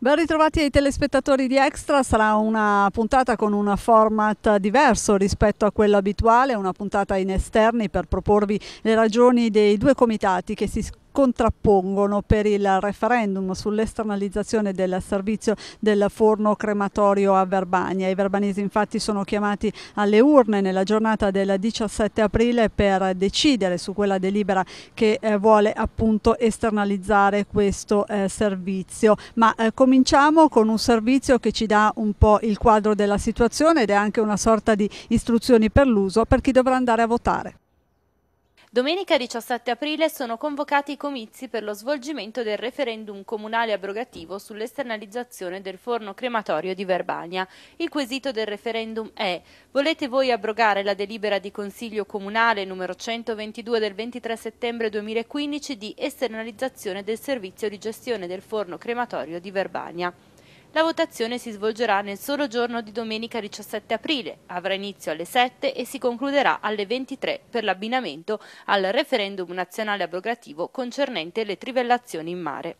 Ben ritrovati ai telespettatori di Extra, sarà una puntata con un format diverso rispetto a quello abituale, una puntata in esterni per proporvi le ragioni dei due comitati che si contrappongono per il referendum sull'esternalizzazione del servizio del forno crematorio a Verbania. I verbanesi infatti sono chiamati alle urne nella giornata del 17 aprile per decidere su quella delibera che eh, vuole appunto esternalizzare questo eh, servizio. Ma eh, cominciamo con un servizio che ci dà un po' il quadro della situazione ed è anche una sorta di istruzioni per l'uso per chi dovrà andare a votare. Domenica 17 aprile sono convocati i comizi per lo svolgimento del referendum comunale abrogativo sull'esternalizzazione del forno crematorio di Verbania. Il quesito del referendum è Volete voi abrogare la delibera di Consiglio Comunale numero 122 del 23 settembre 2015 di esternalizzazione del servizio di gestione del forno crematorio di Verbania? La votazione si svolgerà nel solo giorno di domenica 17 aprile, avrà inizio alle 7 e si concluderà alle 23 per l'abbinamento al referendum nazionale abrogativo concernente le trivellazioni in mare.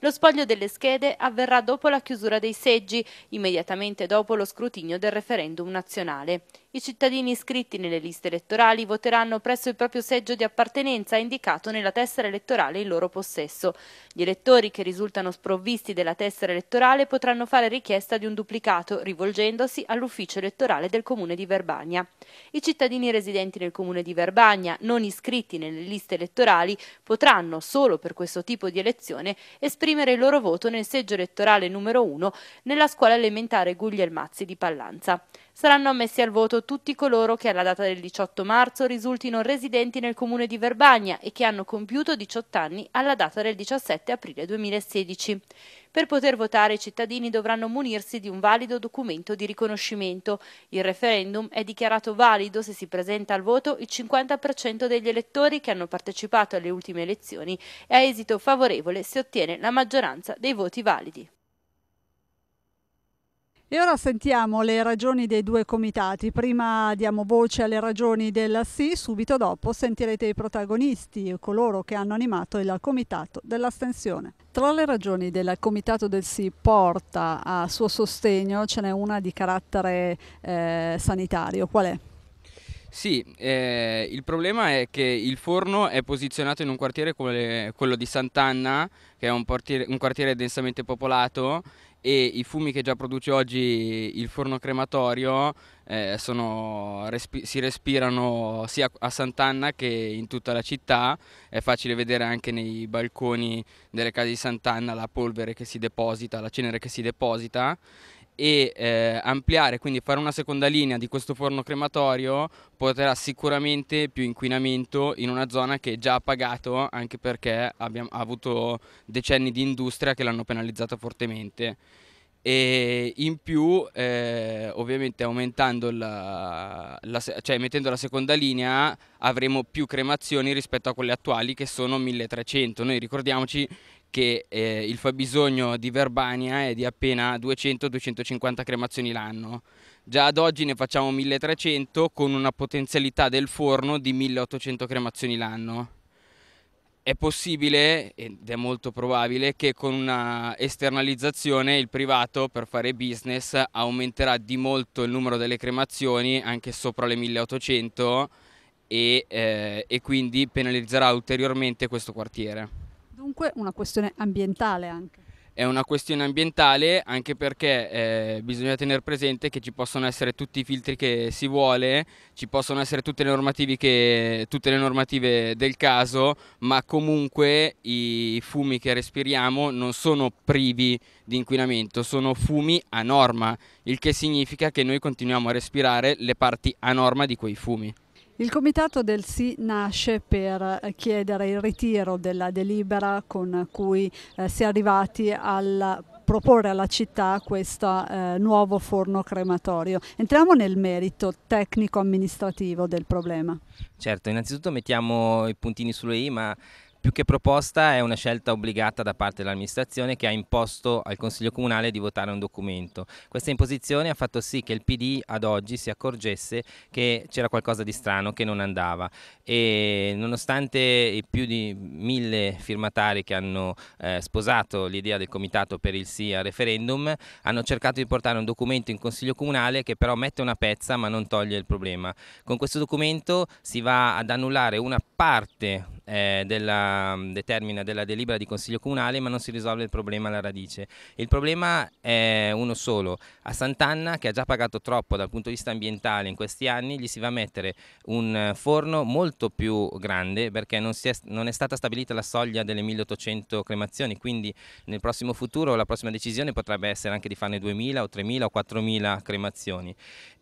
Lo spoglio delle schede avverrà dopo la chiusura dei seggi, immediatamente dopo lo scrutinio del referendum nazionale. I cittadini iscritti nelle liste elettorali voteranno presso il proprio seggio di appartenenza indicato nella tessera elettorale in loro possesso. Gli elettori che risultano sprovvisti della tessera elettorale potranno fare richiesta di un duplicato rivolgendosi all'ufficio elettorale del Comune di Verbagna. I cittadini residenti nel Comune di Verbagna non iscritti nelle liste elettorali potranno, solo per questo tipo di elezione, esprimere il loro voto nel seggio elettorale numero 1 nella scuola elementare Guglielmazzi di Pallanza saranno ammessi al voto tutti coloro che alla data del 18 marzo risultino residenti nel comune di Verbagna e che hanno compiuto 18 anni alla data del 17 aprile 2016. Per poter votare i cittadini dovranno munirsi di un valido documento di riconoscimento. Il referendum è dichiarato valido se si presenta al voto il 50% degli elettori che hanno partecipato alle ultime elezioni e a esito favorevole se ottiene la maggioranza dei voti validi. E ora sentiamo le ragioni dei due comitati. Prima diamo voce alle ragioni della sì, subito dopo sentirete i protagonisti e coloro che hanno animato il comitato dell'astensione. Tra le ragioni del comitato del sì porta a suo sostegno ce n'è una di carattere eh, sanitario. Qual è? Sì, eh, il problema è che il forno è posizionato in un quartiere come quello di Sant'Anna, che è un quartiere, un quartiere densamente popolato e i fumi che già produce oggi il forno crematorio eh, sono, respi si respirano sia a Sant'Anna che in tutta la città, è facile vedere anche nei balconi delle case di Sant'Anna la polvere che si deposita, la cenere che si deposita e eh, ampliare, quindi fare una seconda linea di questo forno crematorio porterà sicuramente più inquinamento in una zona che già ha pagato anche perché abbiamo, ha avuto decenni di industria che l'hanno penalizzata fortemente e in più eh, ovviamente aumentando la, la, cioè mettendo la seconda linea avremo più cremazioni rispetto a quelle attuali che sono 1300 noi ricordiamoci che eh, il fabbisogno di Verbania è di appena 200-250 cremazioni l'anno. Già ad oggi ne facciamo 1300 con una potenzialità del forno di 1800 cremazioni l'anno. È possibile ed è molto probabile che con una esternalizzazione il privato per fare business aumenterà di molto il numero delle cremazioni anche sopra le 1800 e, eh, e quindi penalizzerà ulteriormente questo quartiere. Dunque una questione ambientale anche. È una questione ambientale anche perché eh, bisogna tenere presente che ci possono essere tutti i filtri che si vuole, ci possono essere tutte le, che, tutte le normative del caso, ma comunque i fumi che respiriamo non sono privi di inquinamento, sono fumi a norma, il che significa che noi continuiamo a respirare le parti a norma di quei fumi. Il comitato del Sì nasce per eh, chiedere il ritiro della delibera con cui eh, si è arrivati al proporre alla città questo eh, nuovo forno crematorio. Entriamo nel merito tecnico-amministrativo del problema. Certo, innanzitutto mettiamo i puntini sulle i, ma più che proposta è una scelta obbligata da parte dell'amministrazione che ha imposto al Consiglio Comunale di votare un documento. Questa imposizione ha fatto sì che il PD ad oggi si accorgesse che c'era qualcosa di strano, che non andava e nonostante i più di mille firmatari che hanno eh, sposato l'idea del comitato per il sì al referendum hanno cercato di portare un documento in Consiglio Comunale che però mette una pezza ma non toglie il problema. Con questo documento si va ad annullare una parte eh, della, mm, determina della delibera di Consiglio Comunale, ma non si risolve il problema alla radice. Il problema è uno solo. A Sant'Anna, che ha già pagato troppo dal punto di vista ambientale in questi anni, gli si va a mettere un eh, forno molto più grande perché non, è, non è stata stabilita la soglia delle 1800 cremazioni, quindi nel prossimo futuro la prossima decisione potrebbe essere anche di farne 2000 o 3000 o 4000 cremazioni.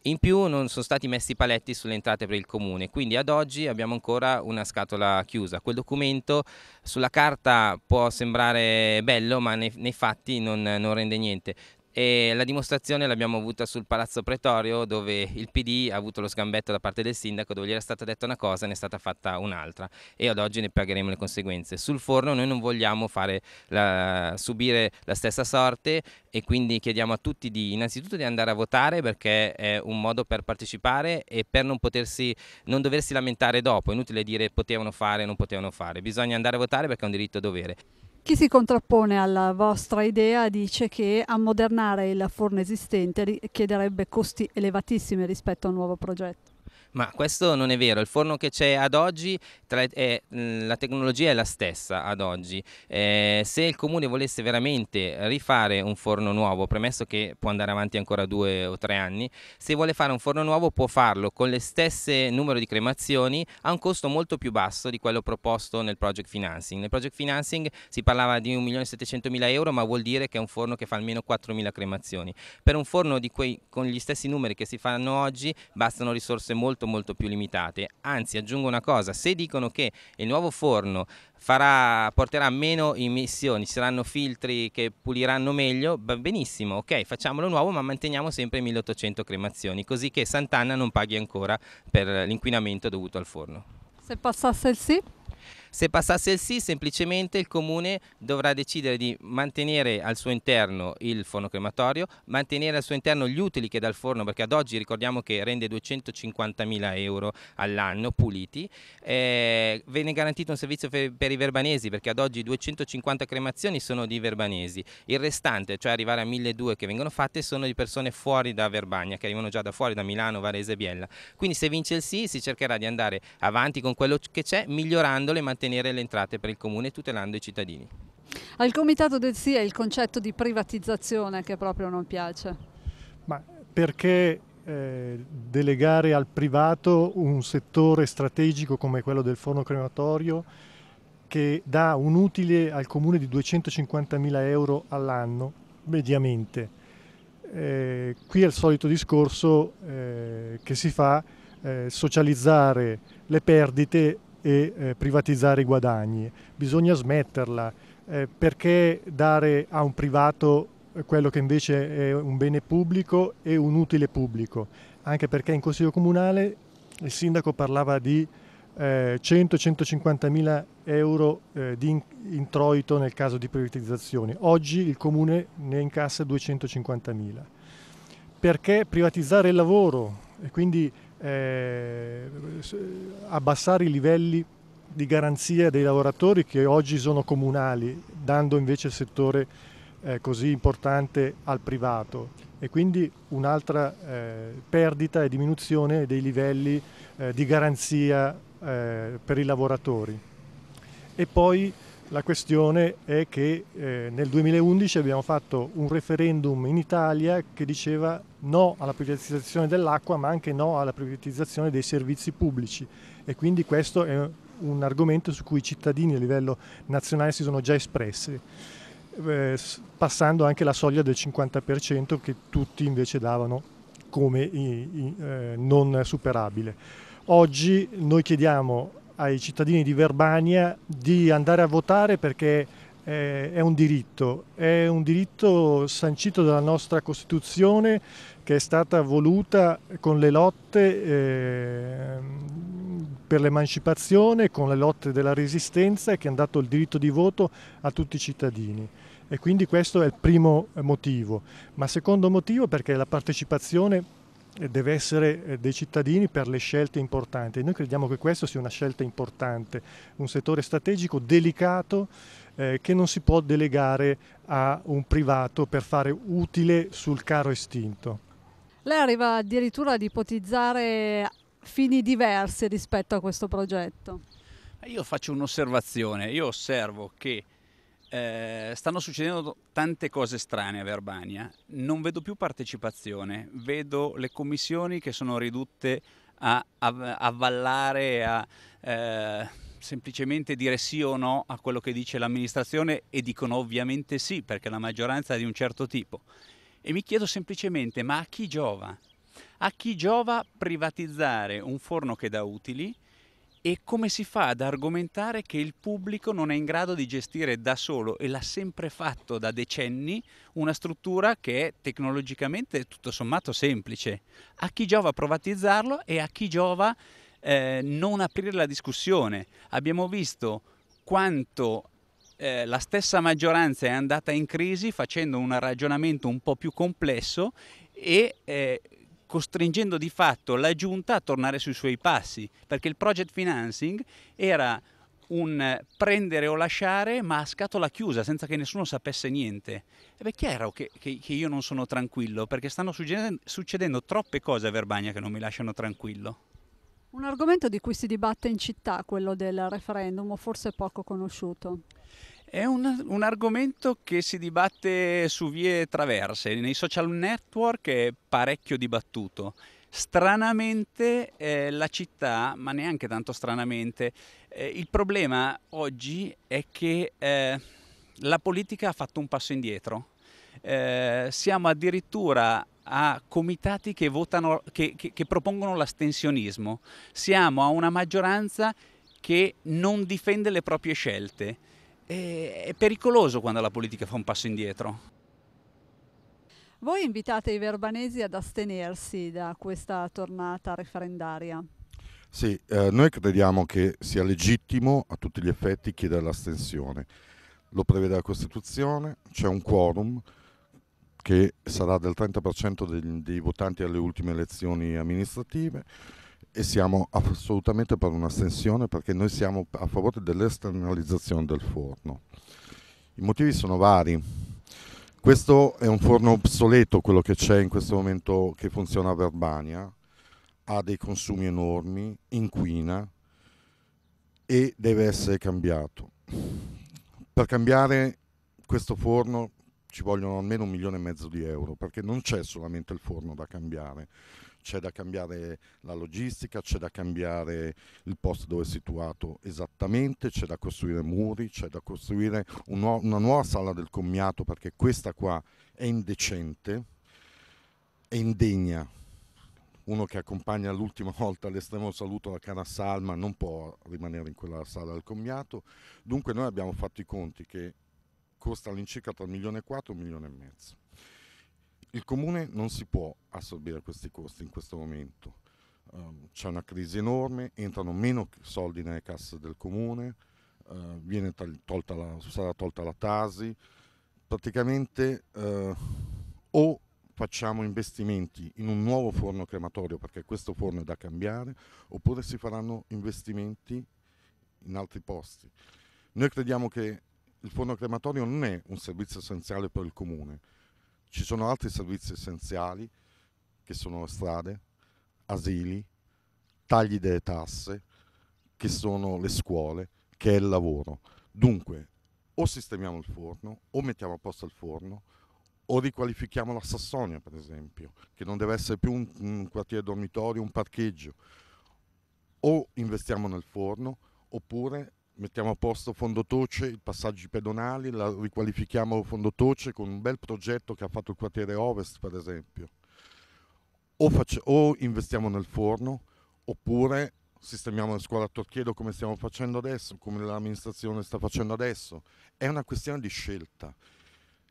In più non sono stati messi paletti sulle entrate per il comune, quindi ad oggi abbiamo ancora una scatola chiusa chiusa. Quel documento sulla carta può sembrare bello, ma nei, nei fatti non, non rende niente e la dimostrazione l'abbiamo avuta sul Palazzo Pretorio dove il PD ha avuto lo sgambetto da parte del sindaco dove gli era stata detta una cosa e ne è stata fatta un'altra e ad oggi ne pagheremo le conseguenze. Sul forno noi non vogliamo la, subire la stessa sorte e quindi chiediamo a tutti di, innanzitutto di andare a votare perché è un modo per partecipare e per non, potersi, non doversi lamentare dopo, è inutile dire potevano fare o non potevano fare, bisogna andare a votare perché è un diritto dovere. Chi si contrappone alla vostra idea dice che ammodernare il forno esistente richiederebbe costi elevatissimi rispetto a un nuovo progetto. Ma questo non è vero, il forno che c'è ad oggi, tra, eh, la tecnologia è la stessa ad oggi. Eh, se il comune volesse veramente rifare un forno nuovo, premesso che può andare avanti ancora due o tre anni, se vuole fare un forno nuovo può farlo con le stesse numero di cremazioni a un costo molto più basso di quello proposto nel project financing. Nel project financing si parlava di 1.700.000 euro, ma vuol dire che è un forno che fa almeno 4.000 cremazioni. Per un forno quei, con gli stessi numeri che si fanno oggi bastano risorse molto molto molto più limitate. Anzi, aggiungo una cosa, se dicono che il nuovo forno farà, porterà meno emissioni, ci saranno filtri che puliranno meglio, va benissimo, ok, facciamolo nuovo ma manteniamo sempre 1800 cremazioni, così che Sant'Anna non paghi ancora per l'inquinamento dovuto al forno. Se passasse il sì? Se passasse il sì, semplicemente il comune dovrà decidere di mantenere al suo interno il forno crematorio, mantenere al suo interno gli utili che dà il forno, perché ad oggi ricordiamo che rende 250.000 euro all'anno puliti. Eh, viene garantito un servizio per i verbanesi, perché ad oggi 250 cremazioni sono di verbanesi. Il restante, cioè arrivare a 1.200 che vengono fatte, sono di persone fuori da Verbagna, che arrivano già da fuori, da Milano, Varese e Biella. Quindi se vince il sì, si cercherà di andare avanti con quello che c'è, migliorandole e mantenendole mantenere le entrate per il Comune tutelando i cittadini. Al Comitato del SIA il concetto di privatizzazione che proprio non piace. Ma perché eh, delegare al privato un settore strategico come quello del forno crematorio che dà un utile al Comune di 250.000 euro all'anno, mediamente? Eh, qui è il solito discorso eh, che si fa eh, socializzare le perdite e eh, privatizzare i guadagni, bisogna smetterla, eh, perché dare a un privato eh, quello che invece è un bene pubblico e un utile pubblico, anche perché in Consiglio Comunale il sindaco parlava di eh, 100-150 mila euro eh, di introito nel caso di privatizzazione. oggi il Comune ne incassa 250 mila. Perché privatizzare il lavoro e quindi eh, abbassare i livelli di garanzia dei lavoratori che oggi sono comunali, dando invece il settore eh, così importante al privato e quindi un'altra eh, perdita e diminuzione dei livelli eh, di garanzia eh, per i lavoratori. E poi la questione è che eh, nel 2011 abbiamo fatto un referendum in Italia che diceva no alla privatizzazione dell'acqua ma anche no alla privatizzazione dei servizi pubblici e quindi questo è un argomento su cui i cittadini a livello nazionale si sono già espressi, eh, passando anche la soglia del 50% che tutti invece davano come i, i, eh, non superabile. Oggi noi chiediamo ai cittadini di Verbania di andare a votare perché eh, è un diritto, è un diritto sancito dalla nostra Costituzione che è stata voluta con le lotte ehm, per l'emancipazione, con le lotte della resistenza e che ha dato il diritto di voto a tutti i cittadini. E quindi questo è il primo motivo. Ma secondo motivo perché la partecipazione eh, deve essere eh, dei cittadini per le scelte importanti. Noi crediamo che questa sia una scelta importante, un settore strategico delicato eh, che non si può delegare a un privato per fare utile sul caro estinto. Lei arriva addirittura ad ipotizzare fini diversi rispetto a questo progetto. Io faccio un'osservazione, io osservo che eh, stanno succedendo tante cose strane a Verbania, non vedo più partecipazione, vedo le commissioni che sono ridotte a avvallare, a eh, semplicemente dire sì o no a quello che dice l'amministrazione e dicono ovviamente sì perché la maggioranza è di un certo tipo. E mi chiedo semplicemente ma a chi giova? A chi giova privatizzare un forno che dà utili? E come si fa ad argomentare che il pubblico non è in grado di gestire da solo, e l'ha sempre fatto da decenni, una struttura che è tecnologicamente tutto sommato semplice? A chi giova privatizzarlo e a chi giova eh, non aprire la discussione? Abbiamo visto quanto eh, la stessa maggioranza è andata in crisi facendo un ragionamento un po' più complesso e eh, costringendo di fatto la giunta a tornare sui suoi passi, perché il project financing era un prendere o lasciare ma a scatola chiusa senza che nessuno sapesse niente. Ed è chiaro che, che, che, io non sono tranquillo perché stanno succedendo, succedendo troppe cose a Verbania che non mi lasciano tranquillo. Un argomento di cui si dibatte in città, quello del referendum, forse poco conosciuto. È un, un, argomento che si dibatte su vie traverse, nei social network è parecchio dibattuto. Stranamente eh, la città, ma neanche tanto stranamente, eh, il problema oggi è che eh, la politica ha fatto un passo indietro. Eh, siamo addirittura a comitati che, votano, che, che, che propongono l'astensionismo, siamo a una maggioranza che non difende le proprie scelte è, è pericoloso quando la politica fa un passo indietro. Voi invitate i verbanesi ad astenersi da questa tornata referendaria? Sì, eh, noi crediamo che sia legittimo a tutti gli effetti chiedere l'astensione. Lo prevede la Costituzione, c'è un quorum che sarà del 30% dei, dei votanti alle ultime elezioni amministrative e siamo assolutamente per un'astensione perché noi siamo a favore dell'esternalizzazione del forno. I motivi sono vari. Questo è un forno obsoleto, quello che c'è in questo momento che funziona a Verbania, ha dei consumi enormi, inquina e deve essere cambiato. Per cambiare questo forno ci vogliono almeno un milione e mezzo di euro, perché non c'è solamente il forno da cambiare, c'è da cambiare la logistica, c'è da cambiare il posto dove è situato esattamente, c'è da costruire muri, c'è da costruire una nuova sala del commiato, perché questa qua è indecente, è indegna. Uno che accompagna l'ultima volta all'estremo saluto la cara Salma non può rimanere in quella sala del commiato. Dunque noi abbiamo fatto i conti che costa all'incirca tra 1 milione e 4 e 1 milione e mezzo. Il comune non si può assorbire questi costi in questo momento. Um, c'è una crisi enorme, entrano meno soldi nelle casse del comune, uh, viene tolta la, sarà tolta la Tasi, praticamente uh, o facciamo investimenti in un nuovo forno crematorio perché questo forno è da cambiare oppure si faranno investimenti in altri posti. Noi crediamo che il forno crematorio non è un servizio essenziale per il comune. Ci sono altri servizi essenziali che sono strade, asili, tagli delle tasse, che sono le scuole, che è il lavoro. Dunque, o sistemiamo il forno, o mettiamo a posto il forno, o riqualifichiamo la Sassonia, per esempio, che non deve essere più un, un quartiere dormitorio, un parcheggio. O investiamo nel forno, oppure mettiamo a posto fondotoce, i passaggi pedonali, la riqualifichiamo fondotoce con un bel progetto che ha fatto il quartiere Ovest per esempio. O, faccio, o investiamo nel forno oppure sistemiamo la scuola a Torchiedo come stiamo facendo adesso, come l'amministrazione sta facendo adesso. È una questione di scelta.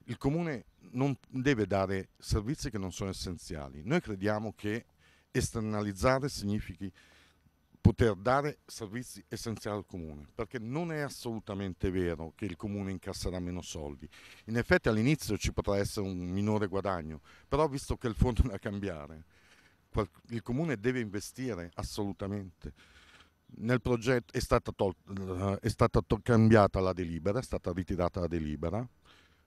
Il comune non deve dare servizi che non sono essenziali. Noi crediamo che esternalizzare significhi poter dare servizi essenziali al comune, perché non è assolutamente vero che il comune incasserà meno soldi. In effetti all'inizio ci potrà essere un minore guadagno, però visto che il fondo è da cambiare, il comune deve investire assolutamente. Nel progetto è stata, è stata cambiata la delibera, è stata ritirata la delibera,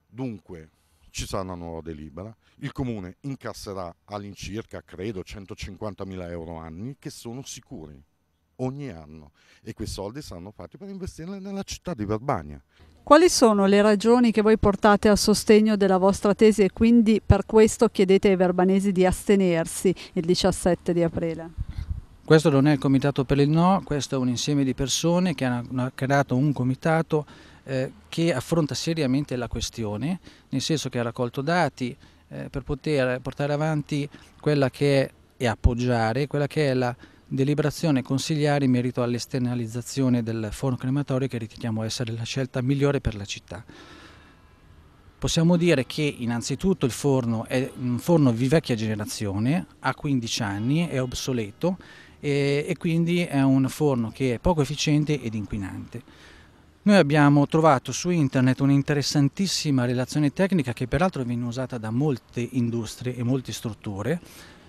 dunque ci sarà una nuova delibera, il comune incasserà all'incirca, credo, 150 mila euro anni che sono sicuri ogni anno e quei soldi saranno fatti per investirli nella città di Verbania. Quali sono le ragioni che voi portate a sostegno della vostra tesi e quindi per questo chiedete ai verbanesi di astenersi il 17 di aprile? Questo non è il comitato per il no, questo è un insieme di persone che hanno creato un comitato eh, che affronta seriamente la questione, nel senso che ha raccolto dati eh, per poter portare avanti quella che è e appoggiare quella che è la Deliberazione consigliare in merito all'esternalizzazione del forno crematorio che riteniamo essere la scelta migliore per la città. Possiamo dire che innanzitutto il forno è un forno di vecchia generazione, ha 15 anni, è obsoleto e, e, quindi è un forno che è poco efficiente ed inquinante. Noi abbiamo trovato su internet un'interessantissima relazione tecnica che peraltro viene usata da molte industrie e molte strutture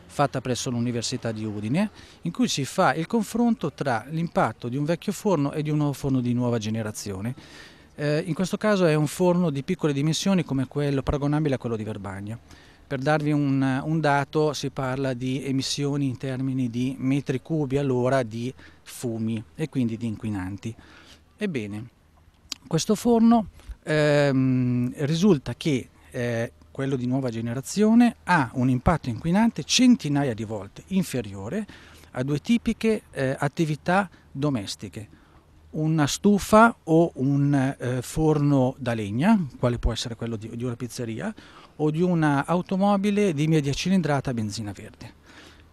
fatta presso l'Università di Udine, in cui si fa il confronto tra l'impatto di un vecchio forno e di un nuovo forno di nuova generazione. Eh, in questo caso è un forno di piccole dimensioni come quello paragonabile a quello di Verbagna. Per darvi un, un, dato si parla di emissioni in termini di metri cubi all'ora di fumi e quindi di inquinanti. Ebbene, questo forno ehm, risulta che eh, quello di nuova generazione, ha un impatto inquinante centinaia di volte inferiore a due tipiche eh, attività domestiche, una stufa o un eh, forno da legna, quale può essere quello di, di una pizzeria, o di un'automobile di media cilindrata a benzina verde.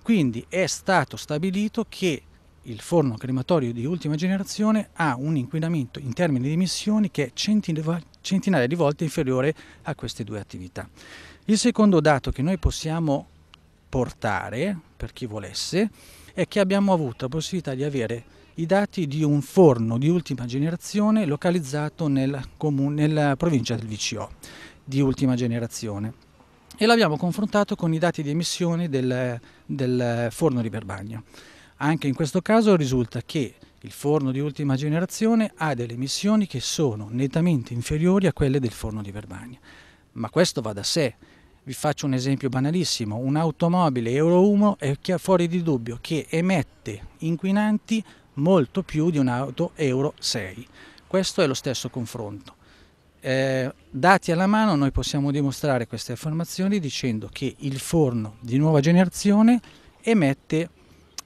Quindi è stato stabilito che il forno crematorio di ultima generazione ha un inquinamento in termini di emissioni che è centinaia di volte inferiore a queste due attività. Il secondo dato che noi possiamo portare, per chi volesse, è che abbiamo avuto la possibilità di avere i dati di un forno di ultima generazione localizzato nel comune, nella provincia del VCO di ultima generazione e l'abbiamo confrontato con i dati di emissione del, del forno di Berbagno. Anche in questo caso risulta che il forno di ultima generazione ha delle emissioni che sono nettamente inferiori a quelle del forno di Verbania. Ma questo va da sé. Vi faccio un esempio banalissimo, un'automobile Euro 1 è fuori di dubbio che emette inquinanti molto più di un'auto Euro 6. Questo è lo stesso confronto. Eh, dati alla mano noi possiamo dimostrare queste affermazioni dicendo che il forno di nuova generazione emette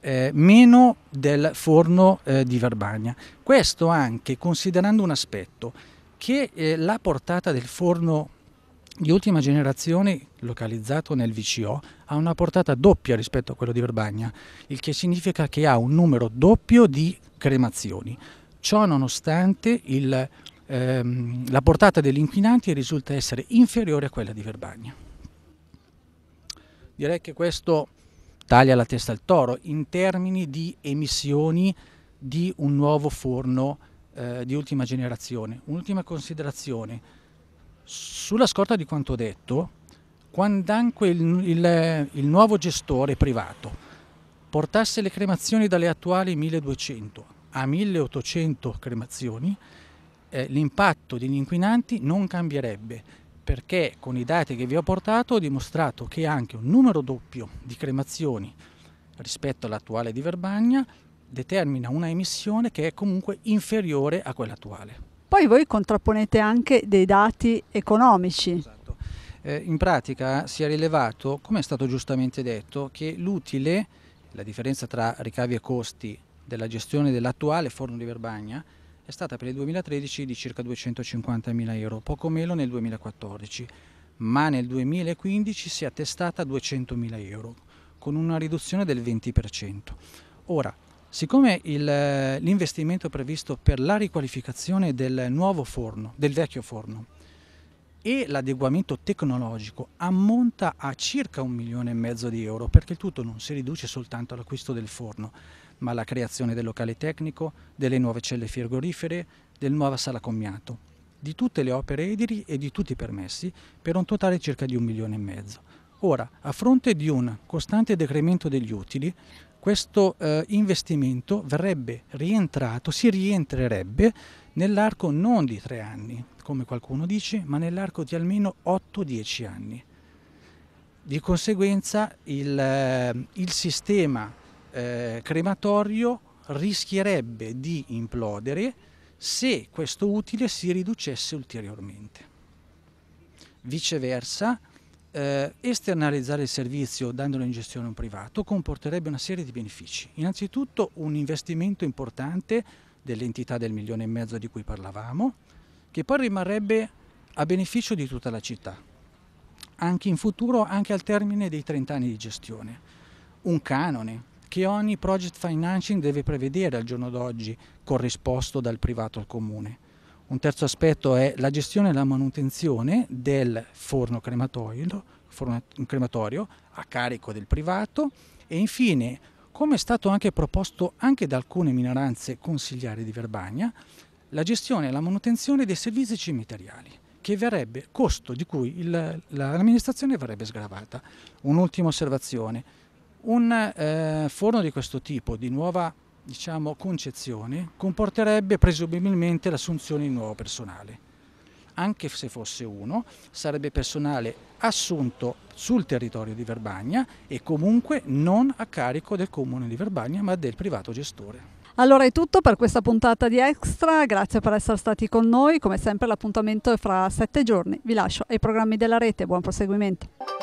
eh, meno del forno eh, di Verbagna. Questo anche considerando un aspetto che eh, la portata del forno di ultima generazione localizzato nel VCO ha una portata doppia rispetto a quello di Verbagna, il che significa che ha un numero doppio di cremazioni. Ciò nonostante il, ehm, la portata degli inquinanti risulta essere inferiore a quella di Verbagna. Direi che questo taglia la testa al toro in termini di emissioni di un nuovo forno eh, di ultima generazione. Un'ultima considerazione, sulla scorta di quanto detto, quand'anque il, il, il nuovo gestore privato portasse le cremazioni dalle attuali 1200 a 1800 cremazioni, eh, l'impatto degli inquinanti non cambierebbe perché con i dati che vi ho portato ho dimostrato che anche un numero doppio di cremazioni rispetto all'attuale di Verbagna determina una emissione che è comunque inferiore a quella attuale. Poi voi contrapponete anche dei dati economici. Esatto. Eh, in pratica si è rilevato, come è stato giustamente detto, che l'utile, la differenza tra ricavi e costi della gestione dell'attuale forno di Verbagna, è stata per il 2013 di circa 250.000 euro, poco meno nel 2014, ma nel 2015 si è attestata a 200.000 euro, con una riduzione del 20%. Ora, siccome l'investimento previsto per la riqualificazione del nuovo forno, del vecchio forno, e l'adeguamento tecnologico ammonta a circa un milione e mezzo di euro perché il tutto non si riduce soltanto all'acquisto del forno ma la creazione del locale tecnico, delle nuove celle frigorifere, del nuova sala commiato, di tutte le opere edili e di tutti i permessi, per un totale circa di un milione e mezzo. Ora, a fronte di un costante decremento degli utili, questo eh, investimento verrebbe rientrato, si rientrerebbe nell'arco non di tre anni, come qualcuno dice, ma nell'arco di almeno 8-10 anni. Di conseguenza il, eh, il sistema eh, crematorio rischierebbe di implodere se questo utile si riducesse ulteriormente. Viceversa, eh, esternalizzare il servizio dandolo in gestione a un privato comporterebbe una serie di benefici. Innanzitutto un investimento importante dell'entità del milione e mezzo di cui parlavamo, che poi rimarrebbe a beneficio di tutta la città, anche in futuro, anche al termine dei 30 anni di gestione. Un canone, che ogni project financing deve prevedere al giorno d'oggi corrisposto dal privato al comune. Un terzo aspetto è la gestione e la manutenzione del forno crematorio, forno crematorio a carico del privato e infine, come è stato anche proposto anche da alcune minoranze consigliari di Verbagna, la gestione e la manutenzione dei servizi cimiteriali che verrebbe, costo di cui l'amministrazione verrebbe sgravata. Un'ultima osservazione, un eh, forno di questo tipo, di nuova diciamo, concezione, comporterebbe presumibilmente l'assunzione di nuovo personale. Anche se fosse uno, sarebbe personale assunto sul territorio di Verbagna e comunque non a carico del comune di Verbagna ma del privato gestore. Allora è tutto per questa puntata di Extra, grazie per essere stati con noi, come sempre l'appuntamento è fra sette giorni, vi lascio ai programmi della rete, buon proseguimento.